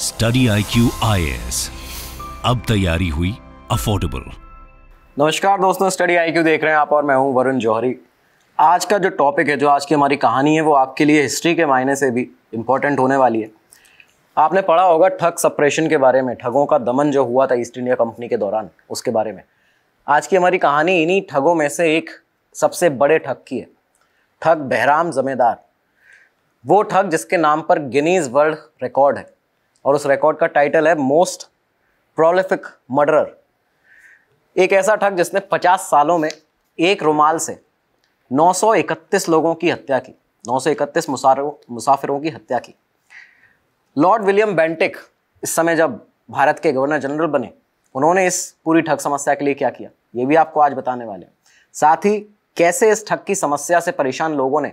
study I Q अब तैयारी हुई अफोर्डेबल नमस्कार दोस्तों स्टडी आई देख रहे हैं आप और मैं हूं वरुण जौहरी आज का जो टॉपिक है जो आज की हमारी कहानी है वो आपके लिए हिस्ट्री के मायने से भी इम्पोर्टेंट होने वाली है आपने पढ़ा होगा ठग सप्रेशन के बारे में ठगों का दमन जो हुआ था ईस्ट इंडिया कंपनी के दौरान उसके बारे में आज की हमारी कहानी इन्हीं ठगों में से एक सबसे बड़े ठग की है ठग बहराम जमेदार वो ठग जिसके नाम पर गिनीज वर्ल्ड रिकॉर्ड है और उस रिकॉर्ड का टाइटल है मोस्ट प्रोलिफिक मर्डरर एक ऐसा ठग जिसने 50 सालों में एक रुमाल से 931 लोगों की हत्या की 931 मुसाफिरों की हत्या की लॉर्ड विलियम बेंटिक इस समय जब भारत के गवर्नर जनरल बने उन्होंने इस पूरी ठग समस्या के लिए क्या किया ये भी आपको आज बताने वाले हैं साथ ही कैसे इस ठग की समस्या से परेशान लोगों ने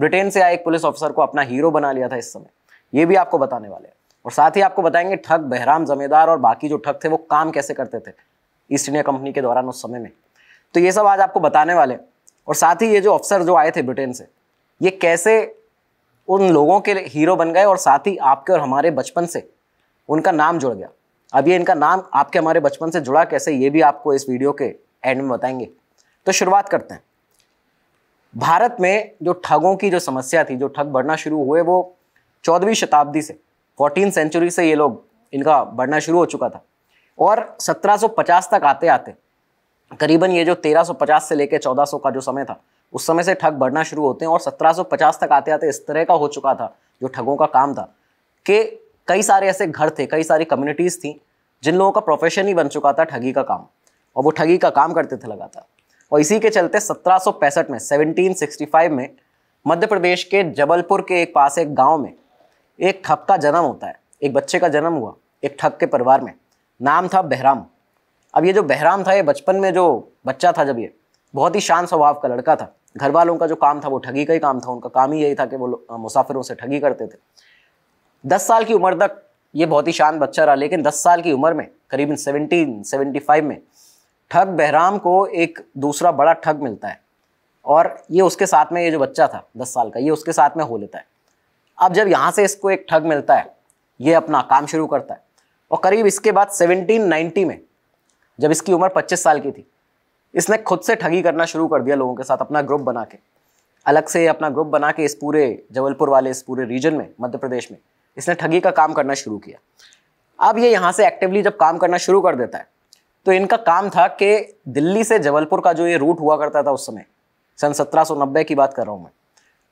ब्रिटेन से आए एक पुलिस ऑफिसर को अपना हीरो बना लिया था इस समय ये भी आपको बताने वाले हैं और साथ ही आपको बताएंगे ठग बहराम जमेदार और बाकी जो ठग थे वो काम कैसे करते थे ईस्ट इंडिया कंपनी के दौरान उस समय में तो ये सब आज आपको बताने वाले और साथ ही ये जो अफसर जो आए थे ब्रिटेन से ये कैसे उन लोगों के हीरो बन गए और साथ ही आपके और हमारे बचपन से उनका नाम जुड़ गया अब ये इनका नाम आपके हमारे बचपन से जुड़ा कैसे ये भी आपको इस वीडियो के एंड में बताएंगे तो शुरुआत करते हैं भारत में जो ठगों की जो समस्या थी जो ठग बढ़ना शुरू हुए वो चौदहवीं शताब्दी से फोर्टीन सेंचुरी से ये लोग इनका बढ़ना शुरू हो चुका था और 1750 तक आते आते करीबन ये जो 1350 से लेके 1400 का जो समय था उस समय से ठग बढ़ना शुरू होते हैं और 1750 तक आते आते इस तरह का हो चुका था जो ठगों का काम था कि कई सारे ऐसे घर थे कई सारी कम्युनिटीज़ थी जिन लोगों का प्रोफेशन ही बन चुका था ठगी का काम और वो ठगी का काम करते थे लगातार और इसी के चलते सत्रह में सेवनटीन में मध्य प्रदेश के जबलपुर के एक पास एक गाँव में एक ठग का जन्म होता है एक बच्चे का जन्म हुआ एक ठग के परिवार में नाम था बहराम अब ये जो बहराम था ये बचपन में जो बच्चा था जब ये बहुत ही शांत स्वभाव का लड़का था घर वालों का जो काम था वो ठगी का ही काम था उनका काम ही यही था कि वो मुसाफिरों से ठगी करते थे दस साल की उम्र तक ये बहुत ही शांत बच्चा रहा लेकिन दस साल की उम्र में करीब सेवनटीन सेवेंटी फाइव में ठग बहराम को एक दूसरा बड़ा ठग मिलता है और ये उसके साथ में ये जो बच्चा था दस साल का ये उसके साथ में हो लेता है अब जब यहाँ से इसको एक ठग मिलता है ये अपना काम शुरू करता है और करीब इसके बाद 1790 में जब इसकी उम्र 25 साल की थी इसने खुद से ठगी करना शुरू कर दिया लोगों के साथ अपना ग्रुप बना के अलग से अपना ग्रुप बना के इस पूरे जबलपुर वाले इस पूरे रीजन में मध्य प्रदेश में इसने ठगी का काम करना शुरू किया अब ये यहाँ से एक्टिवली जब काम करना शुरू कर देता है तो इनका काम था कि दिल्ली से जबलपुर का जो ये रूट हुआ करता था उस समय सन सत्रह की बात कर रहा हूँ मैं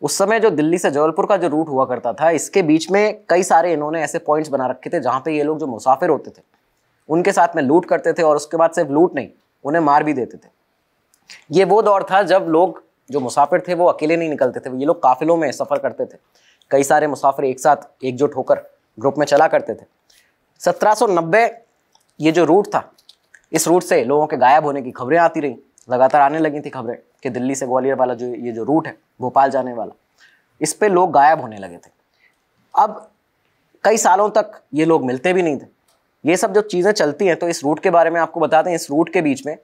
उस समय जो दिल्ली से जबलपुर का जो रूट हुआ करता था इसके बीच में कई सारे इन्होंने ऐसे पॉइंट्स बना रखे थे जहाँ पे ये लोग जो मुसाफिर होते थे उनके साथ में लूट करते थे और उसके बाद सिर्फ लूट नहीं उन्हें मार भी देते थे ये वो दौर था जब लोग जो मुसाफिर थे वो अकेले नहीं निकलते थे ये लोग काफिलों में सफ़र करते थे कई सारे मुसाफिर एक साथ एकजुट होकर ग्रुप में चला करते थे सत्रह ये जो रूट था इस रूट से लोगों के गायब होने की खबरें आती रहीं लगातार आने लगी थी खबरें कि दिल्ली से ग्वालियर वाला जो ये जो रूट है भोपाल जाने वाला इस पर लोग गायब होने लगे थे अब कई सालों तक ये लोग मिलते भी नहीं थे ये सब जो चीज़ें चलती हैं तो इस रूट के बारे में आपको बताते हैं इस रूट के बीच में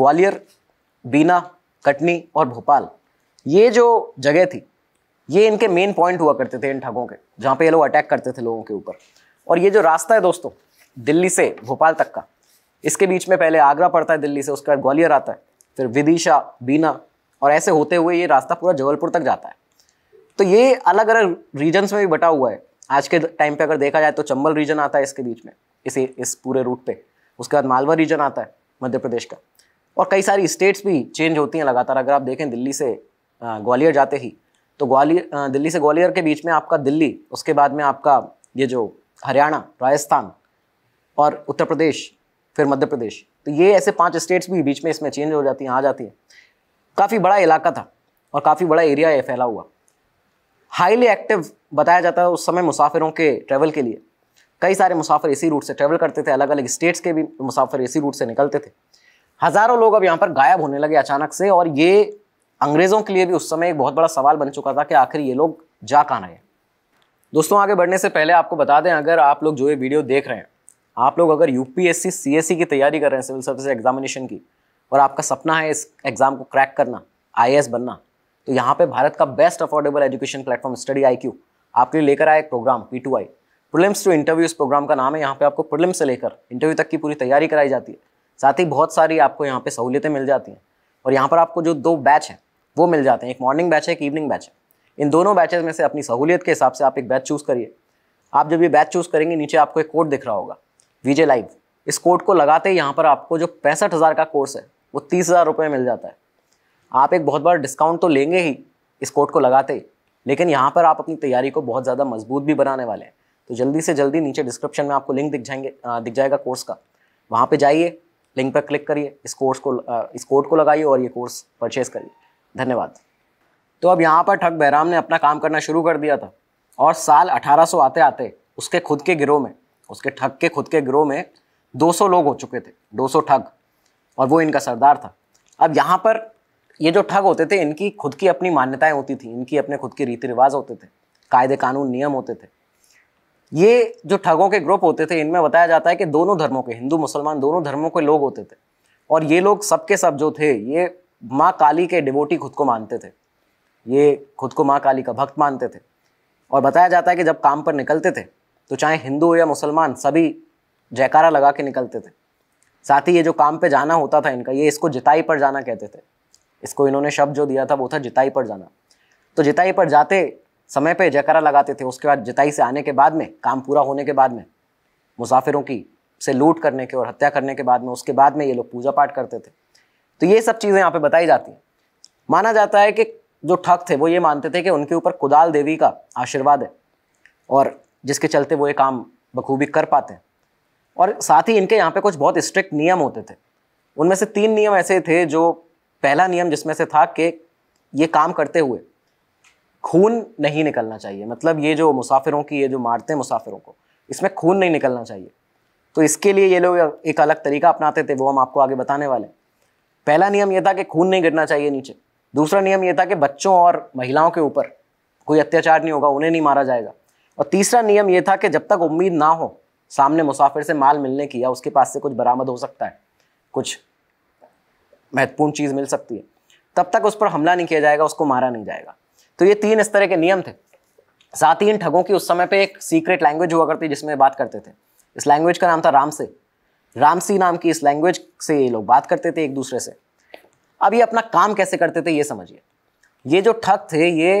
ग्वालियर बीना कटनी और भोपाल ये जो जगह थी ये इनके मेन पॉइंट हुआ करते थे इन ठगों के जहाँ पे ये लोग अटैक करते थे लोगों के ऊपर और ये जो रास्ता है दोस्तों दिल्ली से भोपाल तक का इसके बीच में पहले आगरा पड़ता है दिल्ली से उसके बाद ग्वालियर आता है फिर विदिशा बीना और ऐसे होते हुए ये रास्ता पूरा जबलपुर तक जाता है तो ये अलग अलग रीजन्स में भी बटा हुआ है आज के टाइम पे अगर देखा जाए तो चंबल रीजन आता है इसके बीच में इसी इस पूरे रूट पे उसके बाद मालवा रीजन आता है मध्य प्रदेश का और कई सारी स्टेट्स भी चेंज होती हैं लगातार अगर आप देखें दिल्ली से ग्वालियर जाते ही तो ग्वालियर दिल्ली से ग्वालियर के बीच में आपका दिल्ली उसके बाद में आपका ये जो हरियाणा राजस्थान और उत्तर प्रदेश फिर मध्य प्रदेश तो ये ऐसे पांच स्टेट्स भी बीच में इसमें चेंज हो जाती हैं आ जाती है काफ़ी बड़ा इलाका था और काफ़ी बड़ा एरिया ये फैला हुआ हाईली एक्टिव बताया जाता है उस समय मुसाफिरों के ट्रैवल के लिए कई सारे मुसाफिर इसी रूट से ट्रैवल करते थे अलग अलग स्टेट्स के भी मुसाफिर इसी रूट से निकलते थे हज़ारों लोग अब यहाँ पर गायब होने लगे अचानक से और ये अंग्रेज़ों के लिए भी उस समय एक बहुत बड़ा सवाल बन चुका था कि आखिर ये लोग जा कहाँ रहे दोस्तों आगे बढ़ने से पहले आपको बता दें अगर आप लोग जो ये वीडियो देख रहे हैं आप लोग अगर यूपीएससी सीएससी e की तैयारी कर रहे हैं सिविल सर्विस एग्जामिनेशन की और आपका सपना है इस एग्ज़ाम को क्रैक करना आई बनना तो यहाँ पे भारत का best affordable education platform Study I आपके लिए लेकर आया एक program P to I prelims to interview इस प्रोग्राम का नाम है यहाँ पे आपको प्रिलिम्स से लेकर इंटरव्यू तक की पूरी तैयारी कराई जाती है साथ ही बहुत सारी आपको यहाँ पे सहूलियतें मिल जाती हैं और यहाँ पर आपको जो दो बैच हैं वो मिल जाते हैं एक मॉर्निंग बैच है एक इवनिंग बैच है इन दोनों बैचेज में से अपनी सहूलियत के हिसाब से आप एक बैच चूज़ करिए आप जब ये बैच चूज़ करेंगे नीचे आपको एक कोड दिख रहा होगा वीजे लाइव इस कोड को लगाते ही यहाँ पर आपको जो पैंसठ हज़ार का कोर्स है वो तीस हज़ार रुपये मिल जाता है आप एक बहुत बड़ा डिस्काउंट तो लेंगे ही इस कोड को लगाते ही लेकिन यहाँ पर आप अपनी तैयारी को बहुत ज़्यादा मजबूत भी बनाने वाले हैं तो जल्दी से जल्दी नीचे डिस्क्रिप्शन में आपको लिंक दिख जाएंगे दिख जाएगा कोर्स का वहाँ पर जाइए लिंक पर क्लिक करिए इस कोर्स को इस कोड को लगाइए और ये कोर्स परचेज करिए धन्यवाद तो अब यहाँ पर ठग बहराम ने अपना काम करना शुरू कर दिया था और साल 1800 आते आते उसके खुद के गिरोह में उसके ठग के खुद के ग्रोह में 200 लोग हो चुके थे 200 ठग और वो इनका सरदार था अब यहाँ पर ये जो ठग होते थे इनकी खुद की अपनी मान्यताएं होती थी इनकी अपने खुद के रीति रिवाज होते थे कायदे कानून नियम होते थे ये जो ठगों के ग्रुप होते थे इनमें बताया जाता है कि दोनों धर्मों के हिंदू मुसलमान दोनों धर्मों के लोग होते थे और ये लोग सबके सब जो थे ये माँ काली के डिवोटी खुद को मानते थे ये खुद को माँ काली का भक्त मानते थे और बताया जाता है कि जब काम पर निकलते थे तो चाहे हिंदू या मुसलमान सभी जयकारा लगा के निकलते थे साथ ही ये जो काम पे जाना होता था इनका ये इसको जिताई पर जाना कहते थे इसको इन्होंने शब्द जो दिया था वो था जिताई पर जाना तो जिताई पर जाते समय पे जयकारा लगाते थे उसके बाद जिताई से आने के बाद में काम पूरा होने के बाद में मुसाफिरों की से लूट करने के और हत्या करने के बाद में उसके बाद में ये लोग पूजा पाठ करते थे तो ये सब चीज़ें यहाँ पे बताई जाती हैं माना जाता है कि जो ठग थे वो ये मानते थे कि उनके ऊपर कुदाल देवी का आशीर्वाद है और जिसके चलते वो ये काम बखूबी कर पाते हैं और साथ ही इनके यहाँ पे कुछ बहुत स्ट्रिक्ट नियम होते थे उनमें से तीन नियम ऐसे थे जो पहला नियम जिसमें से था कि ये काम करते हुए खून नहीं निकलना चाहिए मतलब ये जो मुसाफिरों की ये जो मारते हैं मुसाफिरों को इसमें खून नहीं निकलना चाहिए तो इसके लिए ये लोग एक अलग तरीका अपनाते थे वो हम आपको आगे बताने वाले हैं पहला नियम ये था कि खून नहीं गिरना चाहिए नीचे दूसरा नियम ये था कि बच्चों और महिलाओं के ऊपर कोई अत्याचार नहीं होगा उन्हें नहीं मारा जाएगा और तीसरा नियम यह था कि जब तक उम्मीद ना हो सामने मुसाफिर से माल मिलने की या उसके पास से कुछ बरामद हो सकता है कुछ महत्वपूर्ण चीज़ मिल सकती है तब तक उस पर हमला नहीं किया जाएगा उसको मारा नहीं जाएगा तो ये तीन इस तरह के नियम थे साथ ही इन ठगों की उस समय पे एक सीक्रेट लैंग्वेज हुआ करती जिसमें बात करते थे इस लैंग्वेज का नाम था रामसे रामसी नाम की इस लैंग्वेज से ये लोग बात करते थे एक दूसरे से अब ये अपना काम कैसे करते थे ये समझिए ये जो ठग थे ये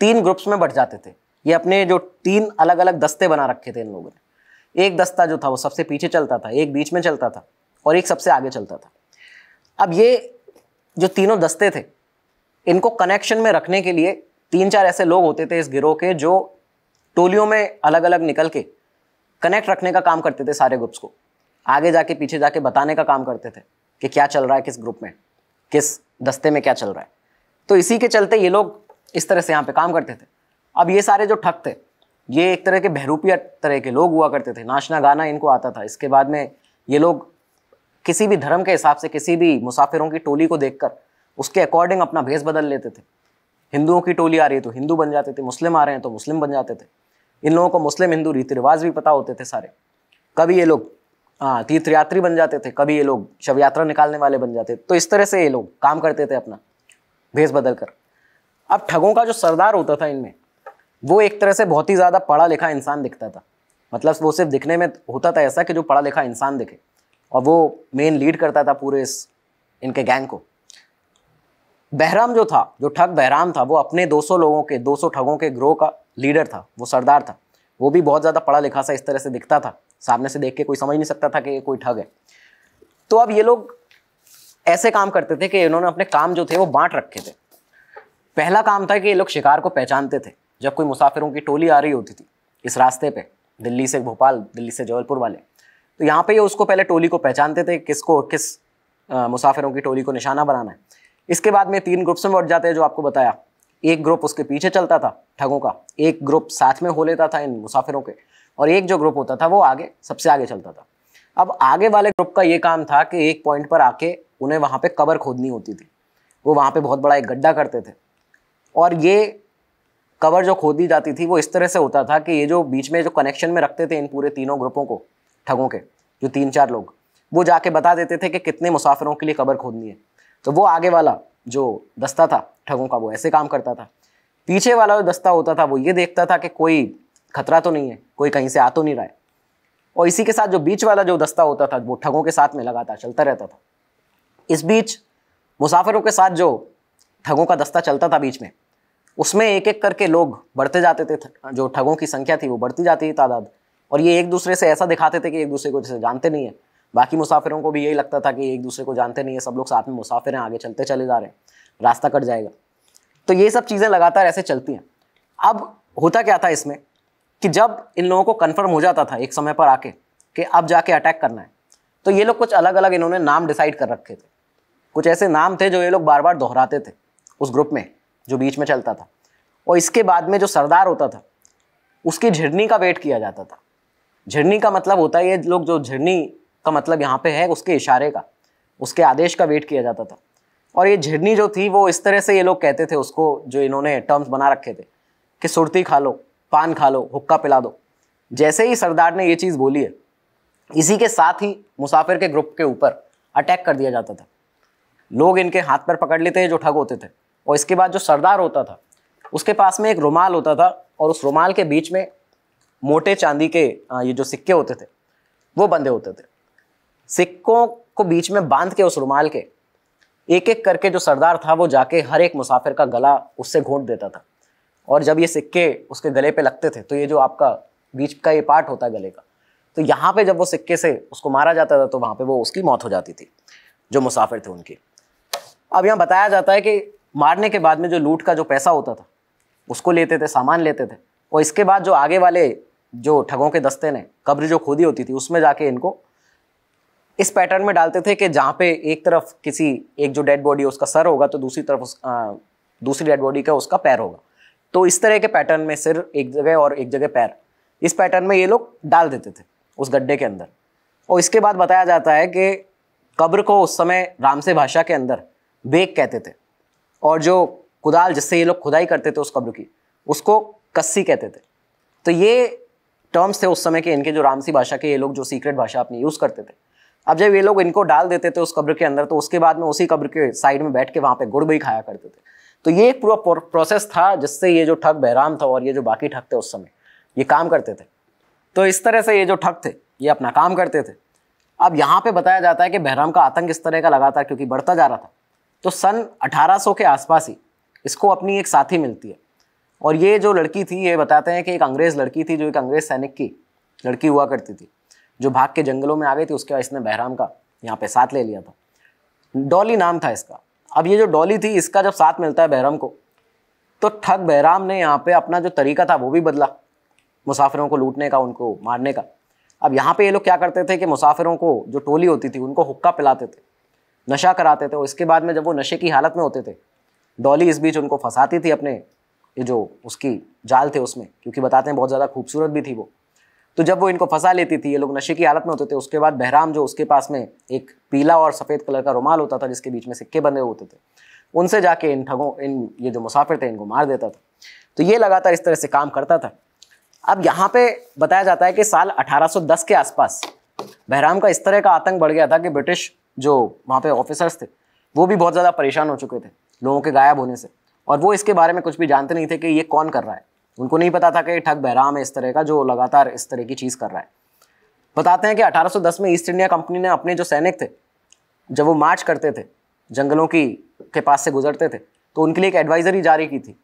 तीन ग्रुप्स में बढ़ जाते थे ये अपने जो तीन अलग अलग दस्ते बना रखे थे इन लोगों ने एक दस्ता जो था वो सबसे पीछे चलता था एक बीच में चलता था और एक सबसे आगे चलता था अब ये जो तीनों दस्ते थे इनको कनेक्शन में रखने के लिए तीन चार ऐसे लोग होते थे इस गिरोह के जो टोलियों में अलग अलग निकल के कनेक्ट रखने का काम करते थे सारे ग्रुप्स को आगे जाके पीछे जाके बताने का काम करते थे कि क्या चल रहा है किस ग्रुप में किस दस्ते में क्या चल रहा है तो इसी के चलते ये लोग इस तरह से यहाँ पे काम करते थे अब ये सारे जो ठग थे ये एक तरह के बहरूपिया तरह के लोग हुआ करते थे नाचना गाना इनको आता था इसके बाद में ये लोग किसी भी धर्म के हिसाब से किसी भी मुसाफिरों की टोली को देखकर उसके अकॉर्डिंग अपना भेस बदल लेते थे हिंदुओं की टोली आ रही है तो हिंदू बन जाते थे मुस्लिम आ रहे हैं तो मुस्लिम बन जाते थे इन लोगों को मुस्लिम हिंदू रीति रिवाज भी पता होते थे सारे कभी ये लोग तीर्थयात्री बन जाते थे कभी ये लोग शव यात्रा निकालने वाले बन जाते तो इस तरह से ये लोग काम करते थे अपना भेस बदल कर अब ठगों का जो सरदार होता था इनमें वो एक तरह से बहुत ही ज़्यादा पढ़ा लिखा इंसान दिखता था मतलब वो सिर्फ दिखने में होता था ऐसा कि जो पढ़ा लिखा इंसान दिखे और वो मेन लीड करता था पूरे इस इनके गैंग को बहराम जो था जो ठग बहराम था वो अपने 200 लोगों के 200 ठगों के ग्रोह का लीडर था वो सरदार था वो भी बहुत ज़्यादा पढ़ा लिखा सा इस तरह से दिखता था सामने से देख के कोई समझ नहीं सकता था कि ये कोई ठग है तो अब ये लोग ऐसे काम करते थे कि इन्होंने अपने काम जो थे वो बांट रखे थे पहला काम था कि ये लोग शिकार को पहचानते थे जब कोई मुसाफिरों की टोली आ रही होती थी इस रास्ते पे दिल्ली से भोपाल दिल्ली से जबलपुर वाले तो यहाँ पे ये उसको पहले टोली को पहचानते थे किसको किस आ, मुसाफिरों की टोली को निशाना बनाना है इसके बाद में तीन ग्रुप्स में बढ़ जाते हैं जो आपको बताया एक ग्रुप उसके पीछे चलता था ठगों का एक ग्रुप साथ में हो लेता था इन मुसाफिरों के और एक जो ग्रुप होता था वो आगे सबसे आगे चलता था अब आगे वाले ग्रुप का ये काम था कि एक पॉइंट पर आके उन्हें वहाँ पे कबर खोदनी होती थी वो वहाँ पे बहुत बड़ा एक गड्ढा करते थे और ये कवर जो खोदी जाती थी वो इस तरह से होता था कि ये जो बीच में जो कनेक्शन में रखते थे इन पूरे तीनों ग्रुपों को ठगों के जो तीन चार लोग वो जाके बता देते थे कि कितने मुसाफिरों के लिए कबर खोदनी है तो वो आगे वाला जो दस्ता था ठगों का वो ऐसे काम करता था पीछे वाला जो दस्ता होता था वो ये देखता था कि कोई खतरा तो नहीं है कोई कहीं से आ तो नहीं रहा है और इसी के साथ जो बीच वाला जो दस्ता होता था वो ठगों के साथ में लगातार चलता रहता था इस बीच मुसाफिरों के साथ जो ठगों का दस्ता चलता था बीच में उसमें एक एक करके लोग बढ़ते जाते थे जो ठगों की संख्या थी वो बढ़ती जाती थी तादाद और ये एक दूसरे से ऐसा दिखाते थे कि एक दूसरे को जैसे जानते नहीं है बाकी मुसाफिरों को भी यही लगता था कि एक दूसरे को जानते नहीं है सब लोग साथ में मुसाफिर हैं आगे चलते चले जा रहे हैं रास्ता कट जाएगा तो ये सब चीज़ें लगातार ऐसे चलती हैं अब होता क्या था इसमें कि जब इन लोगों को कन्फर्म हो जाता था एक समय पर आके कि अब जाके अटैक करना है तो ये लोग कुछ अलग अलग इन्होंने नाम डिसाइड कर रखे थे कुछ ऐसे नाम थे जो ये लोग बार बार दोहराते थे उस ग्रुप में जो बीच में चलता था और इसके बाद में जो सरदार होता था उसकी झिरनी का वेट किया जाता था झिरनी का मतलब होता है ये लोग जो झिरनी का मतलब यहाँ पे है उसके इशारे का उसके आदेश का वेट किया जाता था और ये झिरनी जो थी वो इस तरह से ये लोग कहते थे उसको जो इन्होंने टर्म्स बना रखे थे कि सुरती खा लो पान खा लो हुक्का पिला दो जैसे ही सरदार ने ये चीज़ बोली है इसी के साथ ही मुसाफिर के ग्रुप के ऊपर अटैक कर दिया जाता था लोग इनके हाथ पर पकड़ लेते जो ठग होते थे और इसके बाद जो सरदार होता था उसके पास में एक रुमाल होता था और उस रुमाल के बीच में मोटे चांदी के ये जो सिक्के होते थे वो बंधे होते थे सिक्कों को बीच में बांध के उस रुमाल के एक एक करके जो सरदार था वो जाके हर एक मुसाफिर का गला उससे घोंट देता था और जब ये सिक्के उसके गले पे लगते थे तो ये जो आपका बीच का ये पार्ट होता है गले का तो यहाँ पे जब वो सिक्के से उसको मारा जाता था तो वहाँ पे वो उसकी मौत हो जाती थी जो मुसाफिर थे उनकी अब यहाँ बताया जाता है कि मारने के बाद में जो लूट का जो पैसा होता था उसको लेते थे सामान लेते थे और इसके बाद जो आगे वाले जो ठगों के दस्ते ने कब्र जो खोदी होती थी उसमें जाके इनको इस पैटर्न में डालते थे कि जहाँ पे एक तरफ किसी एक जो डेड बॉडी उसका सर होगा तो दूसरी तरफ उस आ, दूसरी डेड बॉडी का उसका पैर होगा तो इस तरह के पैटर्न में सिर एक जगह और एक जगह पैर इस पैटर्न में ये लोग डाल देते थे उस गड्ढे के अंदर और इसके बाद बताया जाता है कि कब्र को उस समय रामसे भाषा के अंदर बेग कहते थे और जो कुदाल जिससे ये लोग खुदाई करते थे उस कब्र की उसको कस्सी कहते थे तो ये टर्म्स थे उस समय के इनके जो रामसी भाषा के ये लोग जो सीक्रेट भाषा अपनी यूज़ करते थे अब जब ये लोग इनको डाल देते थे उस कब्र के अंदर तो उसके बाद में उसी कब्र के साइड में बैठ के वहाँ पे गुड़ भी खाया करते थे तो ये एक पूरा प्रोसेस था जिससे ये जो ठग बहराम था और ये जो बाकी ठग थे उस समय ये काम करते थे तो इस तरह से ये जो ठग थे ये अपना काम करते थे अब यहाँ पे बताया जाता है कि बहराम का आतंक इस तरह का लगा था क्योंकि बढ़ता जा रहा था तो सन 1800 के आसपास ही इसको अपनी एक साथी मिलती है और ये जो लड़की थी ये बताते हैं कि एक अंग्रेज़ लड़की थी जो एक अंग्रेज़ सैनिक की लड़की हुआ करती थी जो भाग के जंगलों में आ गई थी उसके बाद इसने बहराम का यहाँ पे साथ ले लिया था डॉली नाम था इसका अब ये जो डॉली थी इसका जब साथ मिलता है बहराम को तो ठग बहराम ने यहाँ पे अपना जो तरीका था वो भी बदला मुसाफिरों को लूटने का उनको मारने का अब यहाँ पे ये लोग क्या करते थे कि मुसाफिरों को जो टोली होती थी उनको हुक्का पिलाते थे नशा कराते थे और इसके बाद में जब वो नशे की हालत में होते थे डॉली इस बीच उनको फंसाती थी अपने ये जो उसकी जाल थे उसमें क्योंकि बताते हैं बहुत ज़्यादा खूबसूरत भी थी वो तो जब वो इनको फंसा लेती थी ये लोग नशे की हालत में होते थे उसके बाद बहराम जो उसके पास में एक पीला और सफ़ेद कलर का रुमाल होता था जिसके बीच में सिक्के बंधे होते थे उनसे जाके इन ठगों इन ये जो मुसाफिर थे इनको मार देता था तो ये लगातार इस तरह से काम करता था अब यहाँ पे बताया जाता है कि साल 1810 के आसपास बहराम का इस तरह का आतंक बढ़ गया था कि ब्रिटिश जो वहाँ पे ऑफिसर्स थे वो भी बहुत ज़्यादा परेशान हो चुके थे लोगों के गायब होने से और वो इसके बारे में कुछ भी जानते नहीं थे कि ये कौन कर रहा है उनको नहीं पता था कि ठग बहराम है इस तरह का जो लगातार इस तरह की चीज़ कर रहा है बताते हैं कि 1810 में ईस्ट इंडिया कंपनी ने अपने जो सैनिक थे जब वो मार्च करते थे जंगलों की के पास से गुजरते थे तो उनके लिए एक एडवाइजरी जारी की थी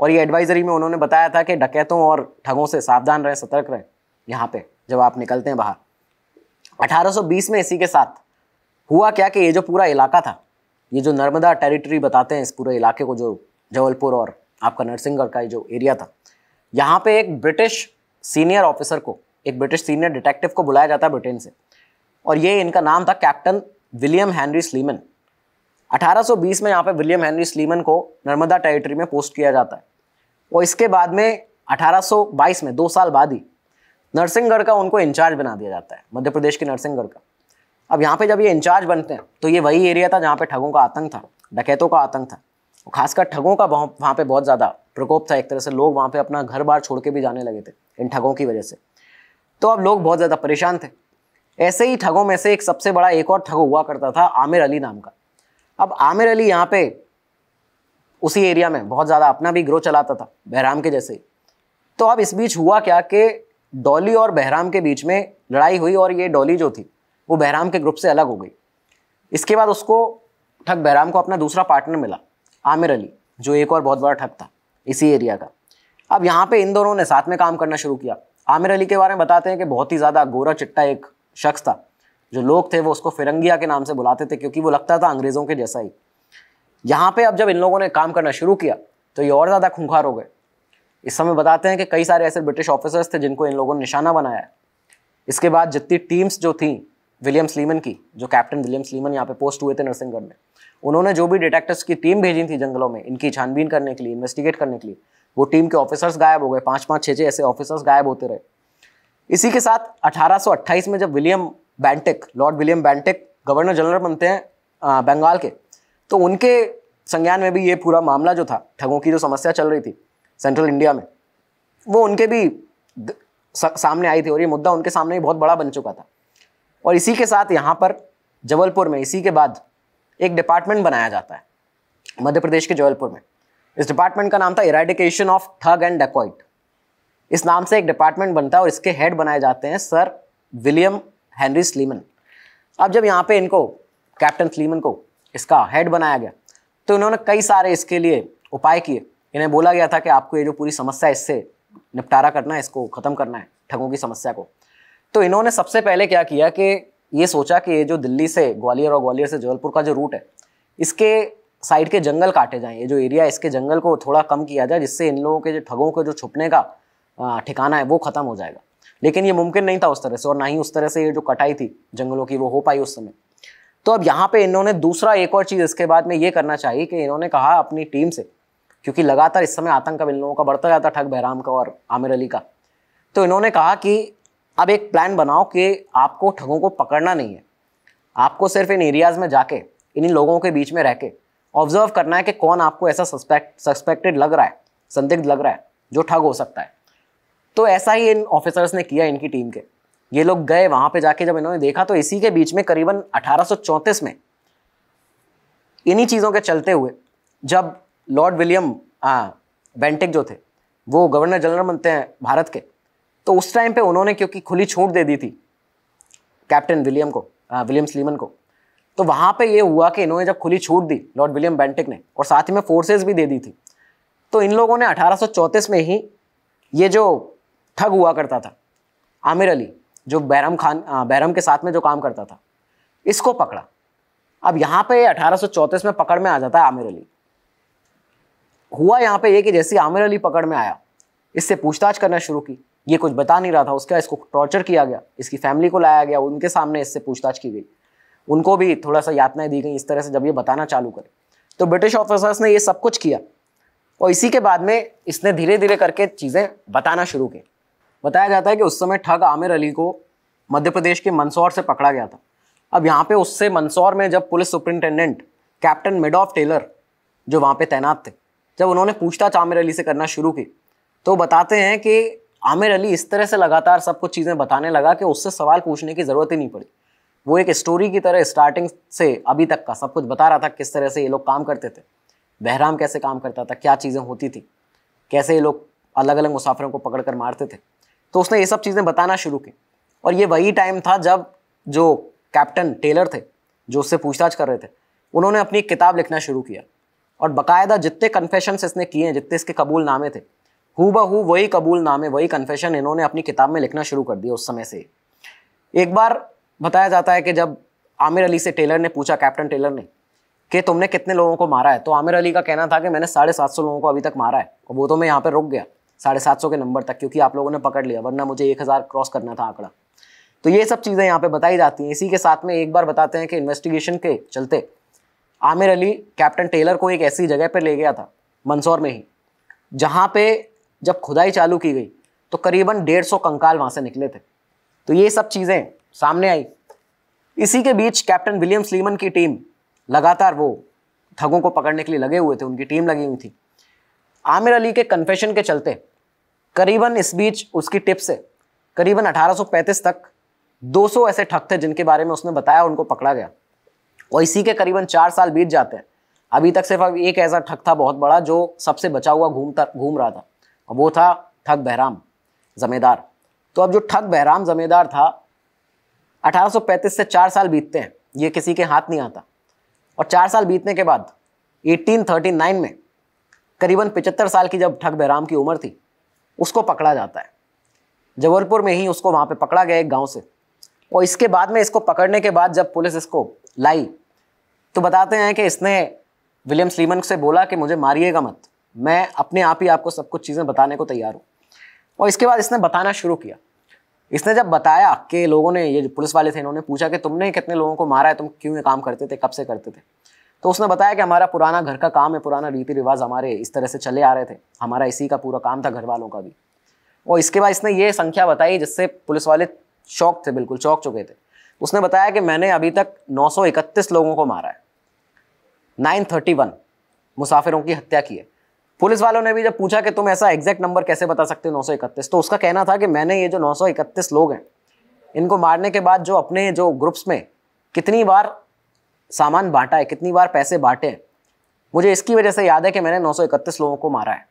और ये एडवाइजरी में उन्होंने बताया था कि डकैतों और ठगों से सावधान रहें सतर्क रहें यहाँ पे जब आप निकलते हैं बाहर 1820 में इसी के साथ हुआ क्या कि ये जो पूरा इलाका था ये जो नर्मदा टेरिटरी बताते हैं इस पूरे इलाके को जो जबलपुर और आपका नरसिंहगढ़ का जो एरिया था यहाँ पे एक ब्रिटिश सीनियर ऑफिसर को एक ब्रिटिश सीनियर डिटेक्टिव को बुलाया जाता है ब्रिटेन से और ये इनका नाम था कैप्टन विलियम हैनरी स्लीमन 1820 में यहाँ पे विलियम हैनरी स्लीमन को नर्मदा टेरिटरी में पोस्ट किया जाता है और इसके बाद में 1822 में दो साल बाद ही नरसिंहगढ़ का उनको इंचार्ज बना दिया जाता है मध्य प्रदेश के नरसिंहगढ़ का अब यहाँ पे जब ये इंचार्ज बनते हैं तो ये वही एरिया था जहाँ पे ठगों का आतंक था डकैतों का आतंक था खासकर ठगों का वहाँ पे बहुत ज़्यादा प्रकोप था एक तरह से लोग वहाँ पे अपना घर बार छोड़ के भी जाने लगे थे इन ठगों की वजह से तो अब लोग बहुत ज़्यादा परेशान थे ऐसे ही ठगों में से एक सबसे बड़ा एक और ठग हुआ करता था आमिर अली नाम का अब आमिर अली यहाँ पे उसी एरिया में बहुत ज़्यादा अपना भी ग्रो चलाता था बहराम के जैसे तो अब इस बीच हुआ क्या कि डॉली और बहराम के बीच में लड़ाई हुई और ये डॉली जो थी वो बहराम के ग्रुप से अलग हो गई इसके बाद उसको ठग बहराम को अपना दूसरा पार्टनर मिला आमिर अली जो एक और बहुत बड़ा ठग था इसी एरिया का अब यहाँ पे इन दोनों ने साथ में काम करना शुरू किया आमिर अली के बारे में बताते हैं कि बहुत ही ज़्यादा गोरा चिट्टा एक शख्स था जो लोग थे वो उसको फिरंगिया के नाम से बुलाते थे क्योंकि वो लगता था अंग्रेज़ों के जैसा ही यहाँ पे अब जब इन लोगों ने काम करना शुरू किया तो ये और ज़्यादा खूंखार हो गए इस समय बताते हैं कि कई सारे ऐसे ब्रिटिश ऑफिसर्स थे जिनको इन लोगों ने निशाना बनाया इसके बाद जितनी टीम्स जो थी विलियम स्लीमन की जो कैप्टन विलियम स्लीमन यहाँ पे पोस्ट हुए थे नरसिंहगढ़ में उन्होंने जो भी डिटेक्टर्स की टीम भेजी थी जंगलों में इनकी छानबीन करने के लिए इन्वेस्टिगेट करने के लिए वो टीम के ऑफिसर्स गायब हो गए पाँच पाँच छः छः ऐसे ऑफिसर्स गायब होते रहे इसी के साथ अठारह में जब William Bentinck lord William Bentinck governor general बनते हैं बंगाल के तो उनके संज्ञान में भी ये पूरा मामला जो था ठगों की जो समस्या चल रही थी सेंट्रल इंडिया में वो उनके भी सामने आई थी और ये मुद्दा उनके सामने ही बहुत बड़ा बन चुका था और इसी के साथ यहाँ पर जबलपुर में इसी के बाद एक डिपार्टमेंट बनाया जाता है मध्य प्रदेश के जबलपुर में इस डिपार्टमेंट का नाम था इराडिकेशन ऑफ ठग एंड डेकॉइट इस नाम से एक डिपार्टमेंट बनता है और इसके हेड बनाए जाते हैं सर विलियम हेनरी स्लीमन अब जब यहाँ पे इनको कैप्टन स्लीमन को इसका हेड बनाया गया तो इन्होंने कई सारे इसके लिए उपाय किए इन्हें बोला गया था कि आपको ये जो पूरी समस्या इससे निपटारा करना है इसको ख़त्म करना है ठगों की समस्या को तो इन्होंने सबसे पहले क्या किया कि ये सोचा कि ये जो दिल्ली से ग्वालियर और ग्वालियर से जबलपुर का जो रूट है इसके साइड के जंगल काटे जाएं ये जो एरिया इसके जंगल को थोड़ा कम किया जाए जिससे इन लोगों के जो ठगों के जो छुपने का ठिकाना है वो ख़त्म हो जाएगा लेकिन ये मुमकिन नहीं था उस तरह से और ना ही उस तरह से ये जो कटाई थी जंगलों की वो हो पाई उस समय तो अब यहाँ पे इन्होंने दूसरा एक और चीज़ इसके बाद में ये करना चाहिए कि इन्होंने कहा अपनी टीम से क्योंकि लगातार इस समय आतंक अब इन लोगों का बढ़ता जाता ठग बहराम का और आमिर अली का तो इन्होंने कहा कि अब एक प्लान बनाओ कि आपको ठगों को पकड़ना नहीं है आपको सिर्फ इन एरियाज़ में जाके इन्हीं लोगों के बीच में रह के ऑब्जर्व करना है कि कौन आपको ऐसा सस्पेक्ट सस्पेक्टेड लग रहा है संदिग्ध लग रहा है जो ठग हो सकता है तो ऐसा ही इन ऑफिसर्स ने किया इनकी टीम के ये लोग गए वहाँ पे जाके जब इन्होंने देखा तो इसी के बीच में करीबन अठारह में इन्हीं चीज़ों के चलते हुए जब लॉर्ड विलियम बेंटिक जो थे वो गवर्नर जनरल बनते हैं भारत के तो उस टाइम पे उन्होंने क्योंकि खुली छूट दे दी थी कैप्टन विलियम को विलियम स्लीमन को तो वहाँ पे ये हुआ कि इन्होंने जब खुली छूट दी लॉर्ड विलियम बेंटिक ने और साथ ही में फोर्सेज भी दे दी थी तो इन लोगों ने अठारह में ही ये जो ठग हुआ करता था आमिर अली जो बैरम खान बैरम के साथ में जो काम करता था इसको पकड़ा अब यहाँ पे अठारह में पकड़ में आ जाता है आमिर अली हुआ यहाँ पे ये कि जैसे आमिर अली पकड़ में आया इससे पूछताछ करना शुरू की ये कुछ बता नहीं रहा था उसका इसको टॉर्चर किया गया इसकी फैमिली को लाया गया उनके सामने इससे पूछताछ की गई उनको भी थोड़ा सा यातनाएं दी गई इस तरह से जब ये बताना चालू करे तो ब्रिटिश ऑफिसर्स ने ये सब कुछ किया और इसी के बाद में इसने धीरे धीरे करके चीज़ें बताना शुरू की बताया जाता है कि उस समय ठग आमिर अली को मध्य प्रदेश के मंदसौर से पकड़ा गया था अब यहाँ पे उससे मंदसौर में जब police superintendent captain Meadows Taylor जो वहाँ पे तैनात थे जब उन्होंने पूछताछ आमिर अली से करना शुरू की तो बताते हैं कि आमिर अली इस तरह से लगातार सब कुछ चीज़ें बताने लगा कि उससे सवाल पूछने की ज़रूरत ही नहीं पड़ी वो एक स्टोरी की तरह स्टार्टिंग से अभी तक का सब कुछ बता रहा था किस तरह से ये लोग काम करते थे बहराम कैसे काम करता था क्या चीज़ें होती थी कैसे ये लोग अलग अलग मुसाफिरों को पकड़ कर मारते थे तो उसने ये सब चीज़ें बताना शुरू की और ये वही टाइम था जब जो कैप्टन टेलर थे जो उससे पूछताछ कर रहे थे उन्होंने अपनी किताब लिखना शुरू किया और बाकायदा जितने कन्फेशन इसने किए हैं जितने इसके कबूल नामे थे हु वही कबूल नामे वही कन्फेशन इन्होंने अपनी किताब में लिखना शुरू कर दिया उस समय से एक बार बताया जाता है कि जब आमिर अली से टेलर ने पूछा कैप्टन टेलर ने कि तुमने कितने लोगों को मारा है तो आमिर अली का कहना था कि मैंने साढ़े सात सौ लोगों को अभी तक मारा है और वो तो मैं यहाँ पर रुक गया साढ़े सात सौ के नंबर तक क्योंकि आप लोगों ने पकड़ लिया वरना मुझे एक हज़ार क्रॉस करना था आंकड़ा तो ये सब चीज़ें यहाँ पर बताई जाती हैं इसी के साथ में एक बार बताते हैं कि इन्वेस्टिगेशन के चलते आमिर अली कैप्टन टेलर को एक ऐसी जगह पर ले गया था मंदसौर में ही जहाँ पे जब खुदाई चालू की गई तो करीबन डेढ़ सौ कंकाल वहाँ से निकले थे तो ये सब चीज़ें सामने आई इसी के बीच कैप्टन विलियम स्लीमन की टीम लगातार वो ठगों को पकड़ने के लिए लगे हुए थे उनकी टीम लगी हुई थी आमिर अली के कन्फेशन के चलते करीबन इस बीच उसकी टिप से करीबन 1835 तक 200 ऐसे ठग थे जिनके बारे में उसने बताया उनको पकड़ा गया और इसी के करीबन चार साल बीत जाते हैं अभी तक सिर्फ एक ऐसा ठग था बहुत बड़ा जो सबसे बचा हुआ घूमता घूम रहा था वो था ठग बहराम ज़मेदार तो अब जो ठग बहराम ज़मेदार था 1835 से चार साल बीतते हैं ये किसी के हाथ नहीं आता और चार साल बीतने के बाद 1839 में करीबन 75 साल की जब ठग बहराम की उम्र थी उसको पकड़ा जाता है जबलपुर में ही उसको वहाँ पे पकड़ा गया एक गांव से और इसके बाद में इसको पकड़ने के बाद जब पुलिस इसको लाई तो बताते हैं कि इसने विलियम स्लीमन से बोला कि मुझे मारिएगा मत मैं अपने आप ही आपको सब कुछ चीज़ें बताने को तैयार हूँ और इसके बाद इसने बताना शुरू किया इसने जब बताया कि लोगों ने ये पुलिस वाले थे इन्होंने पूछा कि तुमने कितने लोगों को मारा है तुम क्यों ये काम करते थे कब से करते थे तो उसने बताया कि हमारा पुराना घर का काम है पुराना रीति रिवाज हमारे इस तरह से चले आ रहे थे हमारा इसी का पूरा काम था घर वालों का भी और इसके बाद इसने ये संख्या बताई जिससे पुलिस वाले शौक थे बिल्कुल चौक चुके थे उसने बताया कि मैंने अभी तक नौ लोगों को मारा है नाइन मुसाफिरों की हत्या की है पुलिस वालों ने भी जब पूछा कि तुम ऐसा एग्जैक्ट नंबर कैसे बता सकते हो नौ तो उसका कहना था कि मैंने ये जो नौ लोग हैं इनको मारने के बाद जो अपने जो ग्रुप्स में कितनी बार सामान बांटा है कितनी बार पैसे बांटे हैं मुझे इसकी वजह से याद है कि मैंने इकतीस लोगों को मारा है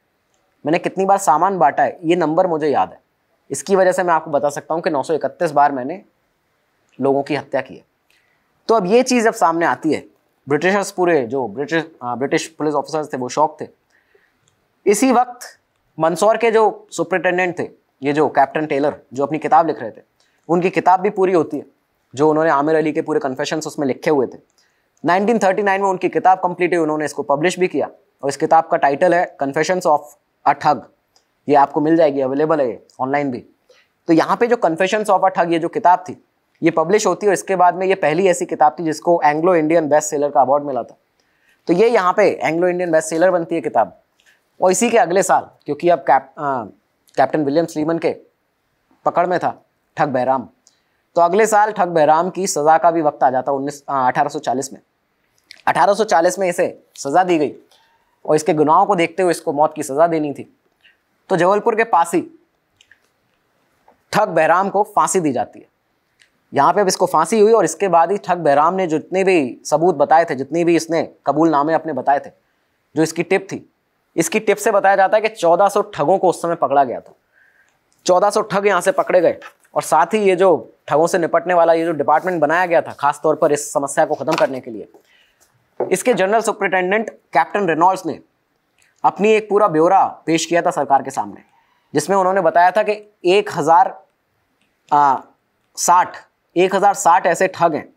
मैंने कितनी बार सामान बांटा है ये नंबर मुझे याद है इसकी वजह से मैं आपको बता सकता हूँ कि इकतीस बार मैंने लोगों की हत्या की है तो अब ये चीज़ जब सामने आती है ब्रिटिशर्स पूरे जो ब्रिटिश हाँ, ब्रिटिश पुलिस ऑफिसर्स थे वो शौक थे इसी वक्त मंदसौर के जो सुप्रिटेंडेंट थे ये जो कैप्टन टेलर जो अपनी किताब लिख रहे थे उनकी किताब भी पूरी होती है जो उन्होंने आमिर अली के पूरे कन्फेशन उसमें लिखे हुए थे 1939 में उनकी किताब कंप्लीट हुई उन्होंने इसको पब्लिश भी किया और इस किताब का टाइटल है कन्फेशंस ऑफ अ ठग ये आपको मिल जाएगी अवेलेबल है ये ऑनलाइन भी तो यहाँ पे जो कन्फेशंस ऑफ अ ठग ये जो किताब थी ये पब्लिश होती है और इसके बाद में ये पहली ऐसी किताब थी जिसको एंग्लो इंडियन बेस्ट सेलर का अवार्ड मिला था तो ये यहाँ पे एंग्लो इंडियन बेस्ट सेलर बनती है किताब और इसी के अगले साल क्योंकि अब कैप कैप्टन विलियम स्लीमन के पकड़ में था ठग बहराम तो अगले साल ठग बहराम की सज़ा का भी वक्त आ जाता उन्नीस अठारह में 1840 में इसे सज़ा दी गई और इसके गुनाहों को देखते हुए इसको मौत की सज़ा देनी थी तो जबलपुर के पास ही ठग बहराम को फांसी दी जाती है यहाँ पे अब इसको फांसी हुई और इसके बाद ही ठग बहराम ने जितने भी सबूत बताए थे जितने भी इसने कबूलनामे अपने बताए थे जो इसकी टिप थी इसकी टिप से बताया जाता है कि 1400 ठगों को उस समय पकड़ा गया था 1400 ठग यहाँ से पकड़े गए और साथ ही ये जो ठगों से निपटने वाला ये जो डिपार्टमेंट बनाया गया था खासतौर पर इस समस्या को खत्म करने के लिए इसके जनरल सुप्रिटेंडेंट कैप्टन रेनॉल्ड्स ने अपनी एक पूरा ब्यौरा पेश किया था सरकार के सामने जिसमें उन्होंने बताया था कि एक हज़ार साठ एक हज़ार साठ ऐसे ठग हैं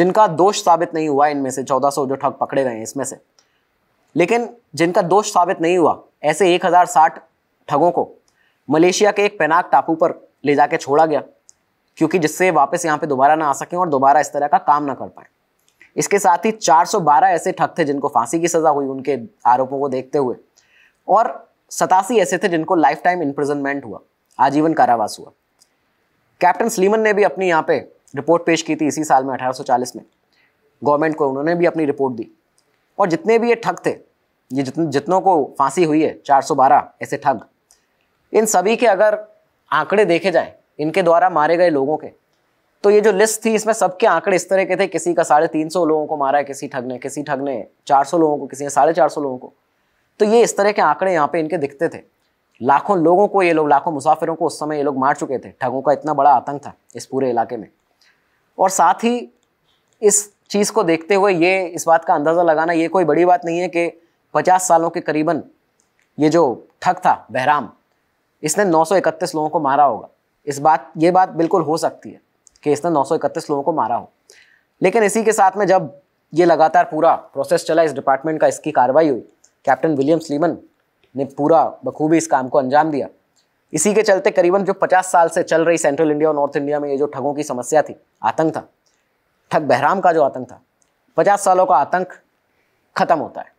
जिनका दोष साबित नहीं हुआ इनमें से सौ जो ठग पकड़े गए हैं इसमें से लेकिन जिनका दोष साबित नहीं हुआ ऐसे साठ ठगों को मलेशिया के एक पेनाक टापू पर ले जाके छोड़ा गया क्योंकि जिससे वापस यहाँ पे दोबारा ना आ सकें और दोबारा इस तरह का काम ना कर पाएँ इसके साथ ही 412 ऐसे ठग थे जिनको फांसी की सज़ा हुई उनके आरोपों को देखते हुए और सतासी ऐसे थे जिनको लाइफ टाइम इम्प्रिजनमेंट हुआ आजीवन कारावास हुआ कैप्टन स्लीमन ने भी अपनी यहाँ पे रिपोर्ट पेश की थी इसी साल में 1840 में गवर्नमेंट को उन्होंने भी अपनी रिपोर्ट दी और जितने भी ये ठग थे ये जितन जितनों को फांसी हुई है 412 ऐसे ठग इन सभी के अगर आंकड़े देखे जाएं इनके द्वारा मारे गए लोगों के तो ये जो लिस्ट थी इसमें सबके आंकड़े इस तरह के थे किसी का साढ़े तीन सौ लोगों को मारा है किसी ठग ने किसी ठग ने चार सौ लोगों को किसी ने साढ़े चार सौ लोगों को तो ये इस तरह के आंकड़े यहाँ पे इनके दिखते थे लाखों लोगों को ये लोग लाखों मुसाफिरों को उस समय ये लोग मार चुके थे ठगों का इतना बड़ा आतंक था इस पूरे इलाके में और साथ ही इस चीज़ को देखते हुए ये इस बात का अंदाज़ा लगाना ये कोई बड़ी बात नहीं है कि पचास सालों के करीबन ये जो ठग था बहराम इसने 931 लोगों को मारा होगा इस बात ये बात बिल्कुल हो सकती है कि इसने 931 लोगों को मारा हो लेकिन इसी के साथ में जब ये लगातार पूरा प्रोसेस चला इस डिपार्टमेंट का इसकी कार्रवाई हुई कैप्टन विलियम स्लीमन ने पूरा बखूबी इस काम को अंजाम दिया इसी के चलते करीबन जो 50 साल से चल रही सेंट्रल इंडिया और नॉर्थ इंडिया में ये जो ठगों की समस्या थी आतंक था ठग बहराम का जो आतंक था पचास सालों का आतंक ख़त्म होता है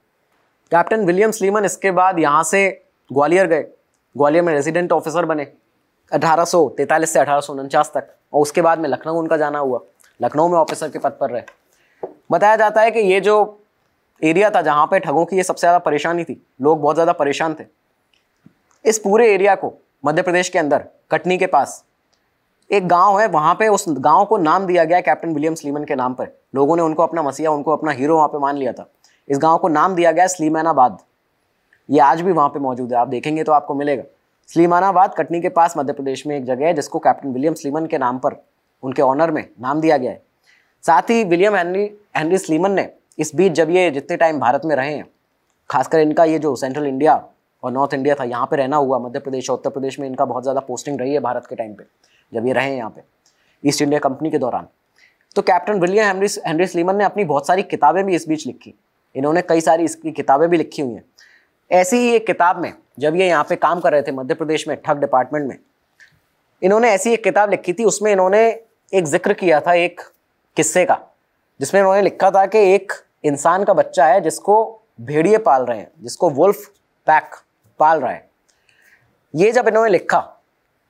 कैप्टन विलियम स्लीमन इसके बाद यहाँ से ग्वालियर गए ग्वालियर में रेजिडेंट ऑफिसर बने तैतालीस से अठारह तक और उसके बाद में लखनऊ उनका जाना हुआ लखनऊ में ऑफिसर के पद पर रहे बताया जाता है कि ये जो एरिया था जहाँ पे ठगों की ये सबसे ज़्यादा परेशानी थी लोग बहुत ज़्यादा परेशान थे इस पूरे एरिया को मध्य प्रदेश के अंदर कटनी के पास एक गांव है वहाँ पे उस गांव को नाम दिया गया कैप्टन विलियम स्लीमन के नाम पर लोगों ने उनको अपना मसीहा उनको अपना हीरो वहाँ पे मान लिया था इस गांव को नाम दिया गया स्लीमानाबाद ये आज भी वहाँ पे मौजूद है आप देखेंगे तो आपको मिलेगा स्लीमानाबाद कटनी के पास मध्य प्रदेश में एक जगह है जिसको कैप्टन विलियम स्लीमन के नाम पर उनके ऑनर में नाम दिया गया है साथ ही विलियम हेनरी हेनरी स्लीमन ने इस बीच जब ये जितने टाइम भारत में रहे हैं खासकर इनका ये जो सेंट्रल इंडिया और नॉर्थ इंडिया था यहाँ पे रहना हुआ मध्य प्रदेश और उत्तर प्रदेश में इनका बहुत ज़्यादा पोस्टिंग रही है भारत के टाइम पे जब ये रहे यहाँ पे ईस्ट इंडिया कंपनी के दौरान तो captain William Henry Henry Sleeman ने अपनी बहुत सारी किताबें भी इस बीच लिखी इन्होंने कई सारी इसकी किताबें भी लिखी हुई हैं ऐसी ही एक किताब में जब ये यहाँ पे काम कर रहे थे मध्य प्रदेश में ठग डिपार्टमेंट में इन्होंने ऐसी एक किताब लिखी थी उसमें इन्होंने एक जिक्र किया था एक किस्से का जिसमें इन्होंने लिखा था कि एक इंसान का बच्चा है जिसको भेड़िए पाल रहे हैं जिसको वुल्फ पैक पाल रहा है ये जब इन्होंने लिखा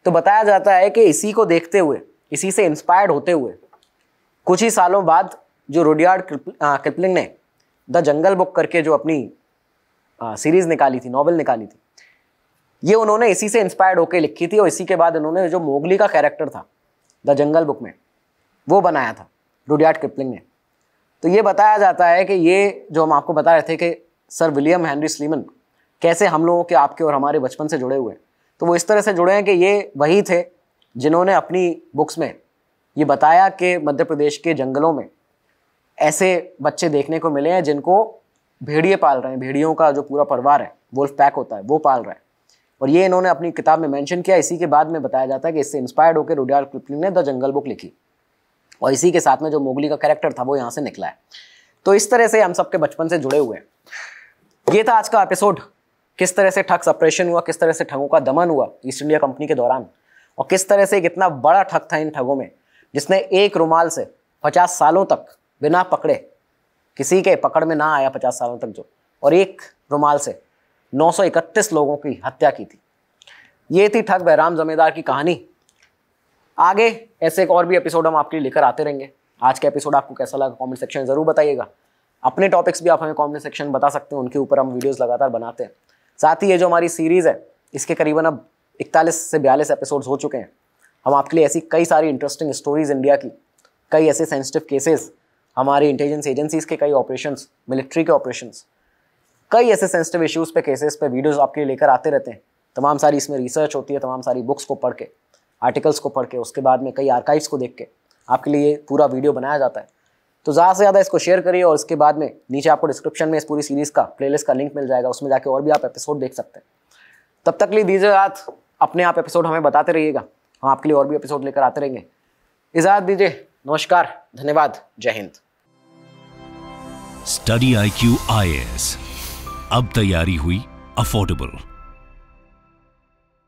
तो बताया जाता है कि इसी को देखते हुए इसी से इंस्पायर्ड होते हुए कुछ ही सालों बाद जो रोडियार्ड किपलिंग ने द जंगल बुक करके जो अपनी सीरीज़ निकाली थी नॉवल निकाली थी ये उन्होंने इसी से इंस्पायर्ड होकर लिखी थी और इसी के बाद उन्होंने जो मोगली का कैरेक्टर था द जंगल बुक में वो बनाया था रुडियार्ड किपलिंग ने तो ये बताया जाता है कि ये जो हम आपको बता रहे थे कि सर विलियम हेनरी स्लीमन कैसे हम लोगों के आपके और हमारे बचपन से जुड़े हुए हैं तो वो इस तरह से जुड़े हैं कि ये वही थे जिन्होंने अपनी बुक्स में ये बताया कि मध्य प्रदेश के जंगलों में ऐसे बच्चे देखने को मिले हैं जिनको भेड़िए पाल रहे हैं भेड़ियों का जो पूरा परिवार है वुल्फ पैक होता है वो पाल रहा है और ये इन्होंने अपनी किताब में मेंशन किया इसी के बाद में बताया जाता है कि इससे इंस्पायर्ड होकर रुडियाल क्लिपलिंग ने द जंगल बुक लिखी और इसी के साथ में जो मोगली का कैरेक्टर था वो यहाँ से निकला है तो इस तरह से हम सबके बचपन से जुड़े हुए हैं ये था आज का एपिसोड किस तरह से ठग सप्रेशन हुआ किस तरह से ठगों का दमन हुआ ईस्ट इंडिया कंपनी के दौरान और किस तरह से एक इतना बड़ा ठग था इन ठगों में जिसने एक रुमाल से पचास सालों तक बिना पकड़े किसी के पकड़ में ना आया पचास सालों तक जो और एक रुमाल से 931 लोगों की हत्या की थी ये थी ठग बहराम जमींदार की कहानी आगे ऐसे एक और भी एपिसोड हम आपके लिए लेकर आते रहेंगे आज का एपिसोड आपको कैसा लगा कमेंट सेक्शन में ज़रूर बताइएगा अपने टॉपिक्स भी आप हमें कमेंट सेक्शन में बता सकते हैं उनके ऊपर हम वीडियोस लगातार बनाते हैं साथ ही ये जो हमारी सीरीज़ है इसके करीबन अब इकतालीस से बयालीस एपिसोड्स हो चुके हैं हम आपके लिए ऐसी कई सारी इंटरेस्टिंग स्टोरीज इंडिया की कई ऐसे सेंसिटिव केसेस हमारी इंटेलिजेंस एजेंसीज़ के कई ऑपरेशन मिलिट्री के ऑपरेशन कई ऐसे सेंसिटिव इश्यूज़ पे केसेस पे वीडियोज़ आपके लिए लेकर आते रहते हैं तमाम सारी इसमें रिसर्च होती है तमाम सारी बुक्स को पढ़ के आर्टिकल्स को पढ़ के उसके बाद में कई आर्काइव्स को देख के आपके लिए पूरा वीडियो बनाया जाता है तो ज़्यादा से ज़्यादा इसको शेयर करिए और इसके बाद में नीचे आपको डिस्क्रिप्शन में इस पूरी सीरीज़ का प्लेलिस्ट का लिंक मिल जाएगा उसमें जाके और भी आप एपिसोड देख सकते हैं तब तक लिए दीजिए रात अपने आप एपिसोड हमें बताते रहिएगा हम आपके लिए और भी एपिसोड लेकर आते रहेंगे इजाज़त दीजिए नमस्कार धन्यवाद जय Hind Study I Q I S अब तैयारी हुई अफोर्डेबल